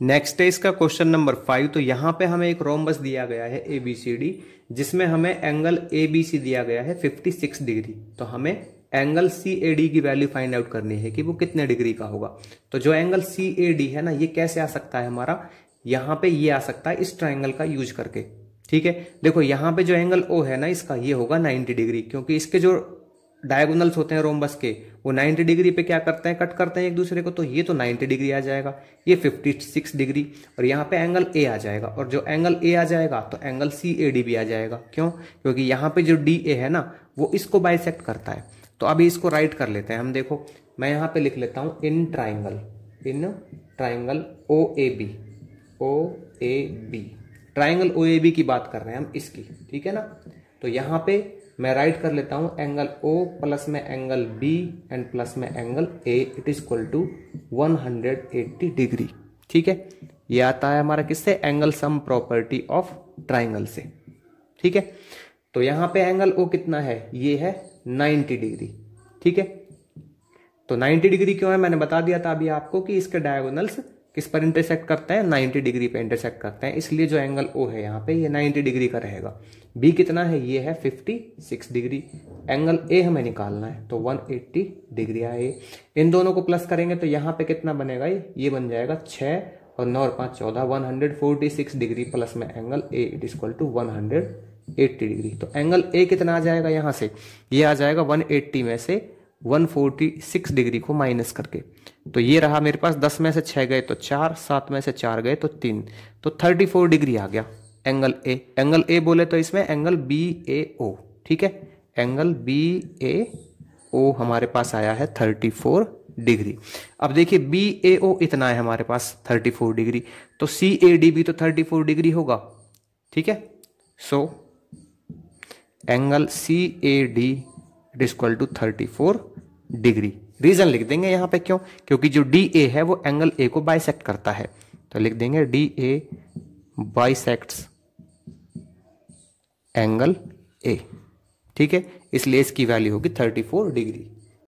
next है इसका question number five तो यहाँ पे हमें एक रोमबस दिया गया है ए बी सी डी जिसमें हमें एंगल ए बी सी दिया गया है 56 डिग्री तो हमें एंगल सी ए डी की वैल्यू फाइंड आउट करनी है कि वो कितने डिग्री का होगा तो जो एंगल सी ए डी है ना ये कैसे आ सकता है हमारा यहाँ पे ये आ सकता है इस ट्राइंगल का यूज करके ठीक है देखो यहाँ पे जो एंगल ओ है ना इसका ये होगा नाइन्टी डिग्री क्योंकि इसके जो डायगोनल्स होते हैं रोमबस के वो 90 डिग्री पे क्या करते हैं कट करते हैं एक दूसरे को तो ये तो 90 डिग्री आ जाएगा ये 56 डिग्री और यहाँ पे एंगल ए आ जाएगा और जो एंगल ए आ जाएगा तो एंगल सी ए डी भी आ जाएगा क्यों क्योंकि यहाँ पे जो डी ए है ना वो इसको बाइसेक्ट करता है तो अभी इसको राइट कर लेते हैं हम देखो मैं यहाँ पे लिख लेता हूँ in triangle in triangle O A B O A B triangle O A B की बात कर रहे हैं हम इसकी ठीक है ना तो यहाँ पे मैं राइट कर लेता हूं एंगल ओ प्लस में एंगल बी एंड प्लस में angle A it is equal to 180 degree ठीक है ये आता है हमारा किससे angle sum property of triangle से ठीक है तो यहां पे एंगल ओ कितना है ये है 90 डिग्री ठीक है तो 90 डिग्री क्यों है मैंने बता दिया था अभी आपको कि इसके डायगोनल्स किस पर इंटरसेक्ट करता है 90 डिग्री पे इंटरसेक्ट करता है इसलिए जो एंगल ओ है यहाँ पे ये 90 डिग्री का रहेगा बी कितना है ये है 56 डिग्री एंगल ए हमें निकालना है तो 180 डिग्री आए इन दोनों को प्लस करेंगे तो यहाँ पे कितना बनेगा ये ये बन जाएगा 6 और नौ और 5 चौदह one hundred forty six degree plus में angle A it is equal to one hundred eighty degree तो एंगल ए कितना आ जाएगा यहाँ से ये आ जाएगा वन एट्टी में से 146 डिग्री को माइनस करके तो ये रहा मेरे पास 10 में से 6 गए तो 4 7 में से 4 गए तो 3 तो 34 डिग्री आ गया एंगल ए एंगल ए बोले तो इसमें एंगल बी ए ओ ठीक है एंगल बी ए ओ हमारे पास आया है 34 डिग्री अब देखिए बी ए ओ इतना है हमारे पास 34 डिग्री तो सी ए डी भी तो 34 डिग्री होगा ठीक है so angle C A D it is equal to 34 degree reason लिख देंगे यहां पे क्यों क्योंकि जो डी ए है वो एंगल ए को बाइसेक्ट करता है तो लिख देंगे D A bisects angle A ठीक है इसलिए इसकी वैल्यू होगी थर्टी फोर डिग्री